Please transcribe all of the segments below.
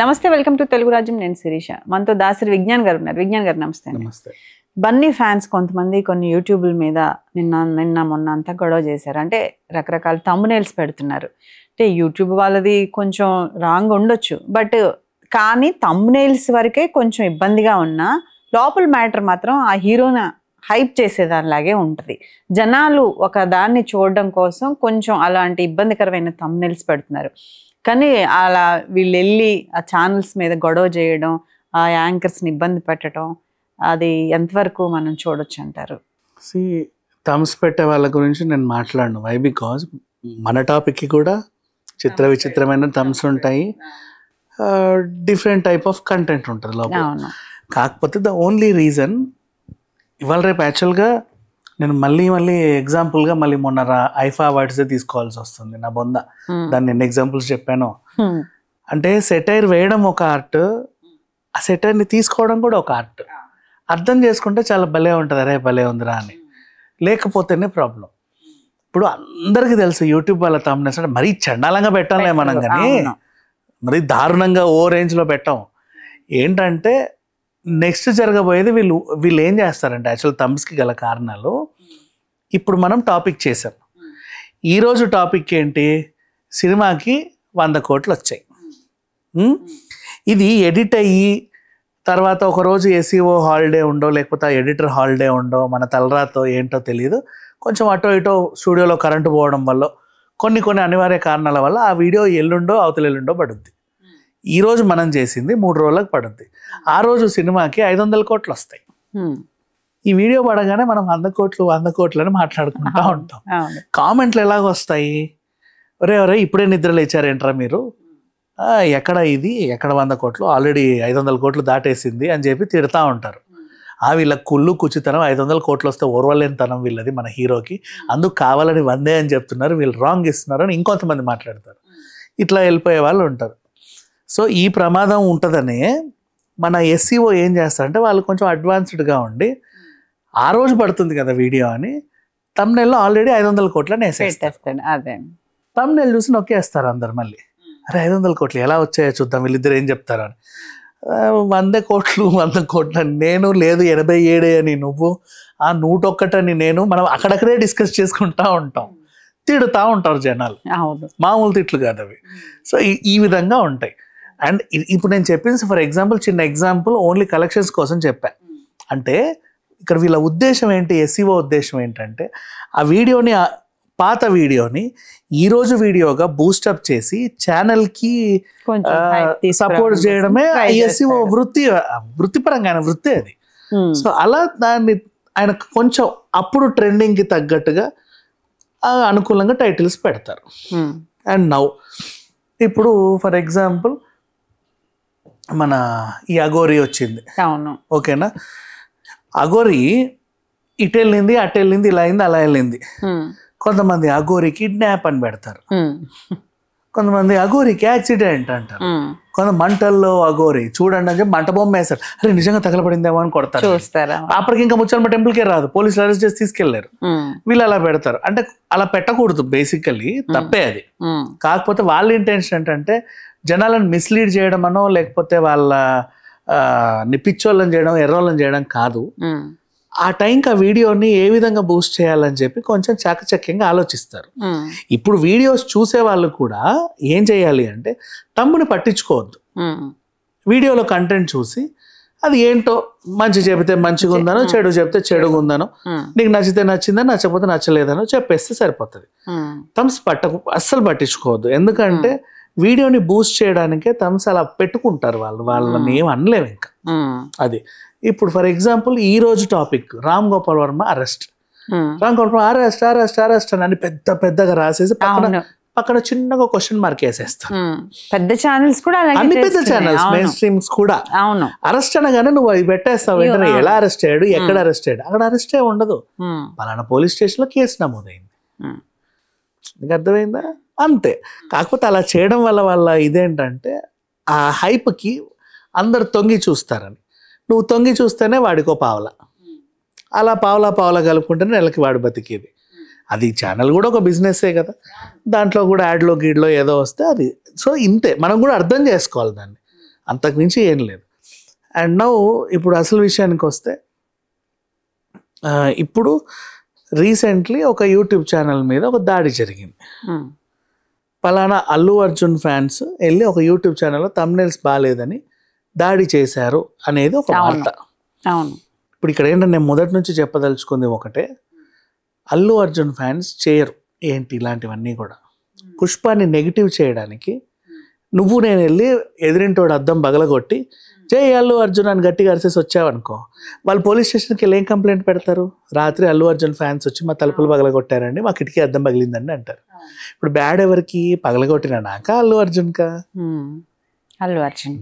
నమస్తే welcome to Telugu రాజ్యం నేను శిరీష మనతో దాసరి విజ్ఞాన్ గారు ఉన్నారు విజ్ఞాన్ గారు నమస్తే నమస్తే బన్నీ ఫ్యాన్స్ కొంతమంది కొన్ని యూట్యూబ్ల మీద నిన్న నిన్న మొన్న అంతా గొడవ చేశారు అంటే రకరకాల తమ్మునేల్స్ పెడుతున్నారు అంటే యూట్యూబ్ వాళ్ళది కొంచెం రాంగ్ ఉండొచ్చు బట్ కానీ తమ్మునేల్స్ వరకే కొంచెం ఇబ్బందిగా ఉన్నా లోపల మ్యాటర్ మాత్రం ఆ హీరోన హైప్ చేసేదానిలాగే ఉంటుంది జనాలు ఒక దాన్ని చూడడం కోసం కొంచెం అలాంటి ఇబ్బందికరమైన తమ్నెల్స్ పెడుతున్నారు కానీ అలా వీళ్ళు వెళ్ళి ఆ ఛానల్స్ మీద గొడవ చేయడం ఆ యాంకర్స్ని ఇబ్బంది పెట్టడం అది ఎంతవరకు మనం చూడొచ్చు అంటారు సి థమ్స్ పెట్టే వాళ్ళ గురించి నేను మాట్లాడను వై బికాజ్ మన టాపిక్కి కూడా చిత్ర విచిత్రమైన థమ్స్ ఉంటాయి డిఫరెంట్ టైప్ ఆఫ్ కంటెంట్ ఉంటుంది లోపల కాకపోతే ద ఓన్లీ రీజన్ ఇవాళ రేపు యాక్చువల్గా నేను మళ్ళీ మళ్ళీ ఎగ్జాంపుల్గా మళ్ళీ మొన్న ఐఫా అవార్డ్స్ తీసుకోవాల్సి వస్తుంది నా బొంద దాన్ని ఎన్ని ఎగ్జాంపుల్స్ చెప్పాను అంటే సెటైర్ వేయడం ఒక ఆర్ట్ ఆ సెటైర్ని తీసుకోవడం కూడా ఒక ఆర్ట్ అర్థం చేసుకుంటే చాలా భలే ఉంటుంది అరే భలే ఉందిరా అని లేకపోతేనే ప్రాబ్లం ఇప్పుడు అందరికీ తెలుసు యూట్యూబ్ వాళ్ళ తమ్నేస్ అంటే మరీ చండాలంగా పెట్టాలే మనం కానీ మరీ దారుణంగా ఓ రేంజ్లో పెట్టాం ఏంటంటే నెక్స్ట్ జరగబోయేది వీళ్ళు వీళ్ళు ఏం చేస్తారంటే యాక్చువల్ థమ్స్కి గల కారణాలు ఇప్పుడు మనం టాపిక్ చేసాం ఈరోజు టాపిక్ ఏంటి సినిమాకి వంద కోట్లు వచ్చాయి ఇది ఎడిట్ అయ్యి తర్వాత ఒకరోజు ఏసీఓ హాలిడే e ఉండో లేకపోతే ఎడిటర్ హాలిడే ఉండో మన తలరాతో ఏంటో తెలియదు కొంచెం అటో ఇటో స్టూడియోలో కరెంటు పోవడం వల్ల కొన్ని కొన్ని అనివార్య కారణాల వల్ల ఆ వీడియో ఎల్లుండో అవతల ఎల్లుండో పడుద్ది ఈరోజు మనం చేసింది మూడు రోజులకు పడుద్ది ఆ రోజు సినిమాకి ఐదు వందల కోట్లు వస్తాయి ఈ వీడియో పడగానే మనం వంద కోట్లు వంద కోట్లు అని మాట్లాడుకుంటూ ఉంటాం కామెంట్లు ఎలాగ వస్తాయి ఒరే ఒరే ఇప్పుడే నిద్ర లేచారేంట్రా మీరు ఎక్కడ ఇది ఎక్కడ వంద కోట్లు ఆల్రెడీ ఐదు వందల కోట్లు దాటేసింది అని చెప్పి తిడతా ఉంటారు ఆ వీళ్ళ కుళ్ళు కుచితనం ఐదు వందల కోట్లు వస్తే ఓర్వలేని తనం వీళ్ళది మన హీరోకి అందుకు కావాలని వందే అని చెప్తున్నారు వీళ్ళు రాంగ్ ఇస్తున్నారు అని ఇంకొంతమంది మాట్లాడతారు ఇట్లా వెళ్ళిపోయే వాళ్ళు ఉంటారు సో ఈ ప్రమాదం ఉంటుందని మన ఎస్సీఓ e ఏం చేస్తారంటే వాళ్ళు కొంచెం అడ్వాన్స్డ్గా ఉండి ఆ రోజు పడుతుంది కదా వీడియో అని తమ్నెల్లో ఆల్రెడీ ఐదు వందల కోట్లు వేసేస్తాను అదే తమ్నెల్ చూసి నొక్కేస్తారు అందరు మళ్ళీ అరే ఐదు వందల కోట్లు ఎలా వచ్చాయో చూద్దాం వీళ్ళిద్దరు ఏం చెప్తారు అని వంద కోట్లు వంద కోట్లు నేను లేదు ఎనభై ఏడే అని నువ్వు ఆ నూట ఒక్కటని నేను మనం అక్కడక్కడే డిస్కస్ చేసుకుంటా ఉంటాం తిడుతూ ఉంటారు జనాలు మామూలు తిట్లు కాదు అవి సో ఈ విధంగా ఉంటాయి అండ్ ఇప్పుడు నేను చెప్పింది ఫర్ ఎగ్జాంపుల్ చిన్న ఎగ్జాంపుల్ ఓన్లీ కలెక్షన్స్ కోసం చెప్పాను అంటే ఇక్కడ వీళ్ళ ఉద్దేశం ఏంటి ఎస్సీఓ e ఉద్దేశం ఏంటంటే ఆ వీడియోని పాత వీడియోని ఈరోజు వీడియోగా బూస్టప్ చేసి ఛానల్కి సపోర్ట్ చేయడమే ఎస్సీఓ e వృత్తి వృత్తిపరంగా ఆయన వృత్తి అది hmm. సో అలా దాన్ని ఆయన కొంచెం అప్పుడు ట్రెండింగ్కి తగ్గట్టుగా అనుకూలంగా టైటిల్స్ పెడతారు అండ్ hmm. నౌ ఇప్పుడు ఫర్ ఎగ్జాంపుల్ మన ఈ అగోరి వచ్చింది అవును ఓకేనా అగోరి ఇటు వెళ్ళింది అటు వెళ్ళింది ఇలా అయింది అలా వెళ్ళింది కొంతమంది అగోరి కిడ్నాప్ అని పెడతారు కొంతమంది అగోరికి యాక్సిడెంట్ అంటారు కొంత మంటల్లో అఘోరి చూడండి అని చెప్పి మంట బొమ్మ వేస్తారు అరే నిజంగా తగలపడిందేమో అని కొడతారు అప్పటికి ఇంకా ముచ్చల్మ టెంపుల్కే రాదు పోలీసులు అరెస్ట్ చేసి తీసుకెళ్లారు వీళ్ళు అలా పెడతారు అంటే అలా పెట్టకూడదు బేసికలీ తప్పే అది కాకపోతే వాళ్ళ ఇంటెన్షన్ ఏంటంటే జనాలను మిస్లీడ్ చేయడం అనో లేకపోతే వాళ్ళ నిప్పిచ్చోళ్ళని చేయడం ఎర్రోళ్ళని చేయడం కాదు ఆ టైంకి ఆ వీడియోని ఏ విధంగా బూస్ట్ చేయాలని చెప్పి కొంచెం చాకచక్యంగా ఆలోచిస్తారు ఇప్పుడు వీడియోస్ చూసే వాళ్ళు కూడా ఏం చేయాలి అంటే తమ్ముని పట్టించుకోవద్దు వీడియోలో కంటెంట్ చూసి అది ఏంటో మంచి చెబితే మంచిగా ఉందనో చెడు చెబితే చెడుగా ఉందనో నీకు నచ్చితే నచ్చిందని నచ్చకపోతే నచ్చలేదనో చెప్పేస్తే సరిపోతుంది తమ్స్ పట్టకు అస్సలు పట్టించుకోవద్దు ఎందుకంటే వీడియోని బూస్ట్ చేయడానికే థమ్స్ అలా పెట్టుకుంటారు వాళ్ళు వాళ్ళని ఏం అనలేము ఇంకా అది ఇప్పుడు ఫర్ ఎగ్జాంపుల్ ఈ రోజు topic Ram Gopal Varma arrest Ram Gopal Varma arrest arrest arrest అని పెద్ద పెద్దగా రాసేసి పక్కన పక్కన చిన్నగా క్వశ్చన్ మార్క్ వేసేస్తాను పెద్ద ఛానల్స్ కూడా అన్ని పెద్ద ఛానల్స్ మెయిన్ స్ట్రీమ్స్ కూడా అవును అరెస్ట్ అనగానే నువ్వు అవి పెట్టేస్తావు వెంటనే ఎలా అరెస్ట్ అయ్యాడు ఎక్కడ అరెస్ట్ అయ్యాడు అక్కడ అరెస్ట్ ఉండదు పలానా పోలీస్ స్టేషన్ లో కేసు నమోదైంది నీకు అర్థమైందా అంతే కాకపోతే అలా చేయడం వల్ల వాళ్ళ ఇదేంటంటే ఆ హైప్కి అందరు తొంగి చూస్తారని నువ్వు తొంగి చూస్తేనే వాడికో పావల అలా పావలా పావలా కలుపుకుంటేనే నెలకి వాడు బతికేది అది ఛానల్ కూడా ఒక బిజినెస్సే కదా దాంట్లో కూడా యాడ్లో గీడ్లో ఏదో వస్తే అది సో ఇంతే మనం కూడా అర్థం చేసుకోవాలి దాన్ని అంతకుమించి ఏం లేదు అండ్ నౌ ఇప్పుడు అసలు విషయానికి వస్తే ఇప్పుడు రీసెంట్లీ ఒక యూట్యూబ్ ఛానల్ మీద ఒక దాడి జరిగింది పలానా అల్లు అర్జున్ ఫ్యాన్స్ వెళ్ళి ఒక యూట్యూబ్ ఛానల్లో తమ్నెల్స్ బాగాలేదని దాడి చేశారు అనేది ఒక వార్త ఇప్పుడు ఇక్కడ ఏంటంటే నేను మొదటి నుంచి చెప్పదలుచుకుంది ఒకటే అల్లు అర్జున్ ఫ్యాన్స్ చేయరు ఏంటి ఇలాంటివన్నీ కూడా పుష్పాన్ని నెగిటివ్ చేయడానికి నువ్వు నేను వెళ్ళి ఎదిరింటోడు అద్దం బగలగొట్టి ఏ అల్లు అర్జున్ అని గట్టిగా అరిసేసి వచ్చావనుకో వాళ్ళు పోలీస్ స్టేషన్కి వెళ్ళి ఏం కంప్లైంట్ పెడతారు రాత్రి అల్లు అర్జున్ ఫ్యాన్స్ వచ్చి మా తలుపులు పగలగొట్టారండి మా కిటికీ అద్దం పగిలిందండి అంటారు ఇప్పుడు బ్యాడ్ ఎవరికి పగలగొట్టిన నాక అల్లు అర్జున్కా అల్లు అర్జున్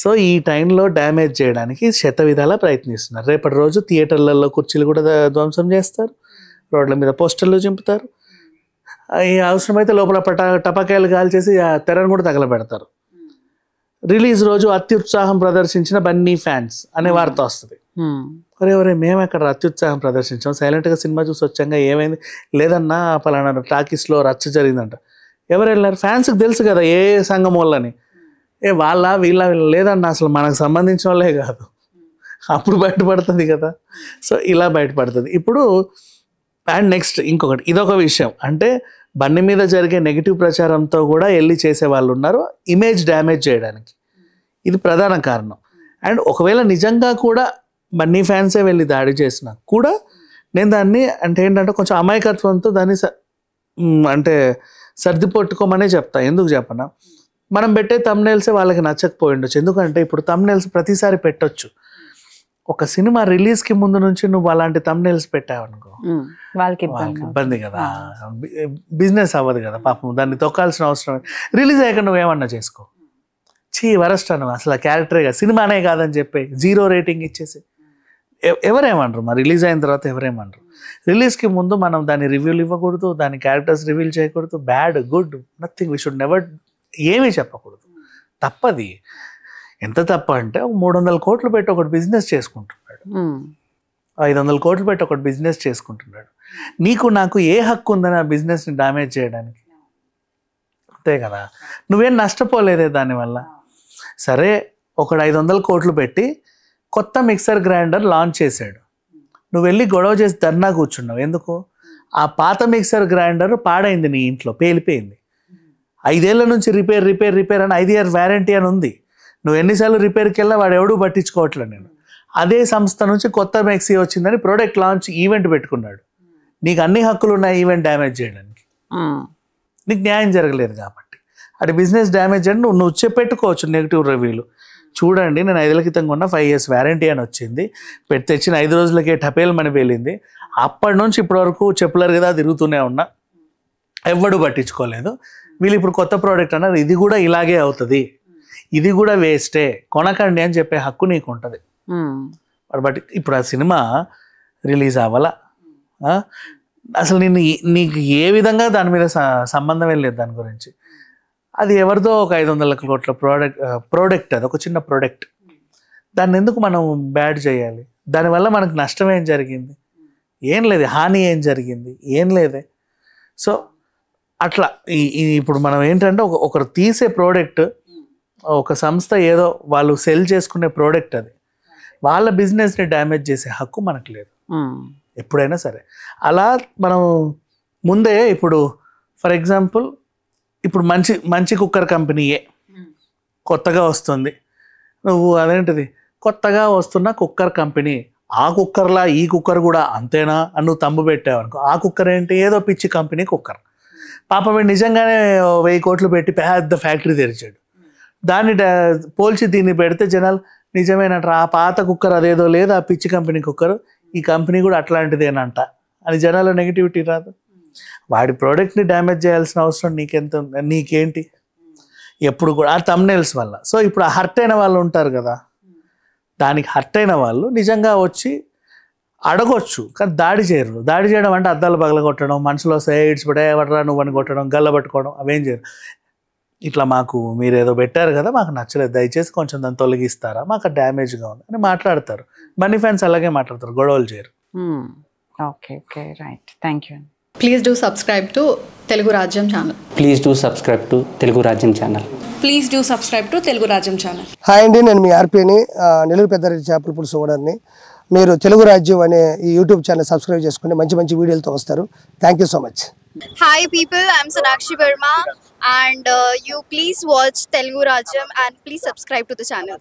సో ఈ టైంలో డ్యామేజ్ చేయడానికి శత విధాలా ప్రయత్నిస్తున్నారు రేపటి రోజు థియేటర్లలో కుర్చీలు కూడా ధ్వంసం చేస్తారు రోడ్ల మీద పోస్టర్లు చింపుతారు అవసరమైతే లోపల పటా టపాకాయలు కాల్చేసి తెరను కూడా తగలబెడతారు రిలీజ్ రోజు అత్యుత్సాహం ప్రదర్శించిన బన్నీ ఫ్యాన్స్ అనే hmm. వార్త వస్తుంది hmm. ఒరే ఒరే మేము అక్కడ అత్యుత్సాహం ప్రదర్శించాం సైలెంట్గా సినిమా చూసి వచ్చాక ఏమైంది లేదన్నా పలానా టాకీస్లో రచ్చ జరిగిందంట ఎవరు వెళ్ళారు ఫ్యాన్స్కి తెలుసు కదా ఏ సంఘం వాళ్ళని ఏ వాళ్ళ వీళ్ళ వీళ్ళ లేదన్నా అసలు మనకు సంబంధించిన వాళ్ళే కాదు అప్పుడు బయటపడుతుంది కదా సో ఇలా బయటపడుతుంది ఇప్పుడు అండ్ నెక్స్ట్ ఇంకొకటి ఇదొక విషయం అంటే బండి మీద జరిగే నెగిటివ్ ప్రచారంతో కూడా వెళ్ళి చేసే వాళ్ళు ఉన్నారు ఇమేజ్ డ్యామేజ్ చేయడానికి ఇది ప్రధాన కారణం అండ్ ఒకవేళ నిజంగా కూడా బన్నీ ఫ్యాన్సే వెళ్ళి దాడి చేసిన కూడా నేను దాన్ని అంటే ఏంటంటే కొంచెం అమాయకత్వంతో దాన్ని అంటే సర్దిపొట్టుకోమనే చెప్తా ఎందుకు చెప్పనా మనం పెట్టే తమ్నేల్సే వాళ్ళకి నచ్చకపోయిండొచ్చు ఎందుకంటే ఇప్పుడు తమ్నేల్స్ ప్రతిసారి పెట్టొచ్చు ఒక సినిమా రిలీజ్ కి ముందు నుంచి నువ్వు అలాంటి పెట్టావు పెట్టావనుకో వాళ్ళకి ఇబ్బంది కదా బిజినెస్ అవ్వదు కదా పాపం దాన్ని తొక్కాల్సిన అవసరం రిలీజ్ అయ్యాక ఏమన్నా చేసుకో చీ వరస్ట్ అను అసలు క్యారెక్టరే కాదు సినిమానే కాదని చెప్పి జీరో రేటింగ్ ఇచ్చేసి ఎవరేమంటారు మరి రిలీజ్ అయిన తర్వాత రిలీజ్ రిలీజ్కి ముందు మనం దాని రివ్యూలు ఇవ్వకూడదు దాని క్యారెక్టర్స్ రివ్యూల్ చేయకూడదు bad good nothing we should never ఏమీ చెప్పకూడదు తప్పది ఎంత తప్ప అంటే మూడు వందల కోట్లు పెట్టి ఒకటి బిజినెస్ చేసుకుంటున్నాడు ఐదు వందల కోట్లు పెట్టి ఒకటి బిజినెస్ చేసుకుంటున్నాడు నీకు నాకు ఏ హక్కు ఉందని ఆ బిజినెస్ని డ్యామేజ్ చేయడానికి అంతే కదా నువ్వేం నష్టపోలేదే దానివల్ల సరే ఒకడు ఐదు వందల కోట్లు పెట్టి కొత్త మిక్సర్ గ్రైండర్ లాంచ్ చేశాడు నువ్వు వెళ్ళి గొడవ చేసి ధర్నా కూర్చున్నావు ఎందుకు ఆ పాత మిక్సర్ గ్రైండర్ పాడైంది నీ ఇంట్లో పేలిపోయింది ఐదేళ్ల నుంచి రిపేర్ రిపేర్ రిపేర్ అని ఐదు ఇయర్ వ్యారంటీ అని ఉంది నువ్వు ఎన్నిసార్లు రిపేర్కి వెళ్ళినా వాడు ఎవడూ పట్టించుకోవట్లేదు నేను అదే సంస్థ నుంచి కొత్త మెక్సీ వచ్చిందని ప్రోడక్ట్ లాంచ్ ఈవెంట్ పెట్టుకున్నాడు నీకు అన్ని హక్కులు ఉన్నాయి ఈవెంట్ డ్యామేజ్ చేయడానికి నీకు న్యాయం జరగలేదు కాబట్టి అది బిజినెస్ డ్యామేజ్ అని నువ్వు నువ్వు పెట్టుకోవచ్చు నెగిటివ్ రివ్యూలు చూడండి నేను ఐదేళ్ళ క్రితం కొన్న ఫైవ్ ఇయర్స్ వ్యారంటీ అని వచ్చింది పెట్టి తెచ్చిన ఐదు రోజులకే టపేల్ మని వెళ్ళింది అప్పటి నుంచి ఇప్పటి వరకు కదా తిరుగుతూనే ఉన్నా ఎవ్వడు పట్టించుకోలేదు వీళ్ళు ఇప్పుడు కొత్త ప్రోడక్ట్ అన్నారు ఇది కూడా ఇలాగే అవుతుంది ఇది కూడా వేస్టే కొనకండి అని చెప్పే హక్కు నీకు ఉంటుంది బట్ ఇప్పుడు ఆ సినిమా రిలీజ్ అవ్వాల అసలు నేను నీకు ఏ విధంగా దాని మీద సంబంధమే లేదు దాని గురించి అది ఎవరిదో ఒక ఐదు వందల కోట్ల ప్రోడక్ట్ ప్రోడక్ట్ అది ఒక చిన్న ప్రోడక్ట్ దాన్ని ఎందుకు మనం బ్యాడ్ చేయాలి దానివల్ల మనకు నష్టం ఏం జరిగింది ఏం లేదు హాని ఏం జరిగింది ఏం లేదే సో అట్లా ఇప్పుడు మనం ఏంటంటే ఒకరు తీసే ప్రోడక్ట్ ఒక సంస్థ ఏదో వాళ్ళు సెల్ చేసుకునే ప్రోడక్ట్ అది వాళ్ళ బిజినెస్ని డ్యామేజ్ చేసే హక్కు మనకు లేదు ఎప్పుడైనా సరే అలా మనం ముందే ఇప్పుడు ఫర్ ఎగ్జాంపుల్ ఇప్పుడు మంచి మంచి కుక్కర్ కంపెనీయే కొత్తగా వస్తుంది నువ్వు అదేంటిది కొత్తగా వస్తున్న కుక్కర్ కంపెనీ ఆ కుక్కర్లా ఈ కుక్కర్ కూడా అంతేనా అని నువ్వు తంబు పెట్టావు అనుకో ఆ కుక్కర్ ఏంటి ఏదో పిచ్చి కంపెనీ కుక్కర్ పాప నిజంగానే వెయ్యి కోట్లు పెట్టి పెద్ద ఫ్యాక్టరీ తెరిచాడు దాన్ని పోల్చి దీన్ని పెడితే జనాలు నిజమేనంట ఆ పాత కుక్కర్ అదేదో లేదా ఆ పిచ్చి కంపెనీ కుక్కర్ ఈ కంపెనీ కూడా అట్లాంటిదేనంట అని జనాలు నెగిటివిటీ రాదు వాడి ప్రోడక్ట్ని డ్యామేజ్ చేయాల్సిన అవసరం నీకెంత నీకేంటి ఎప్పుడు కూడా ఆ తమ్నేల్స్ వల్ల సో ఇప్పుడు ఆ హర్ట్ అయిన వాళ్ళు ఉంటారు కదా దానికి హర్ట్ అయిన వాళ్ళు నిజంగా వచ్చి అడగొచ్చు కానీ దాడి చేయరు దాడి చేయడం అంటే అద్దాలు పగలగొట్టడం మనుషులు వస్తే ఇడ్స్ పడే ఎవడరా నువ్వు అని కొట్టడం గల్ల పట్టుకోవడం అవేం చేయరు ఇట్లా మాకు మీరు ఏదో పెట్టారు కదా మాకు నచ్చలేదు దయచేసి కొంచెం దాన్ని తొలగిస్తారా మాకు డ్యామేజ్గా ఉంది అని మాట్లాడతారు మనీ ఫ్యాన్స్ అలాగే మాట్లాడతారు గొడవలు చేయరు okay okay right thank you please do subscribe to Telugu Rajyam channel please do subscribe to Telugu Rajyam channel please do subscribe to Telugu Rajyam channel hi అండి నేను మీ ఆర్పీని నెల్లూరు పెద్దారెడ్డి చేపల పులుసు ఓడర్ని మీరు తెలుగు రాజ్యం అనే ఈ యూట్యూబ్ ఛానల్ సబ్స్క్రైబ్ చేసుకుంటే మంచి మంచి వీడియోలతో వస్తారు thank you so much Hi people, I'm Sanakshi Verma and uh, you please watch Telugu Rajam and please subscribe to the channel.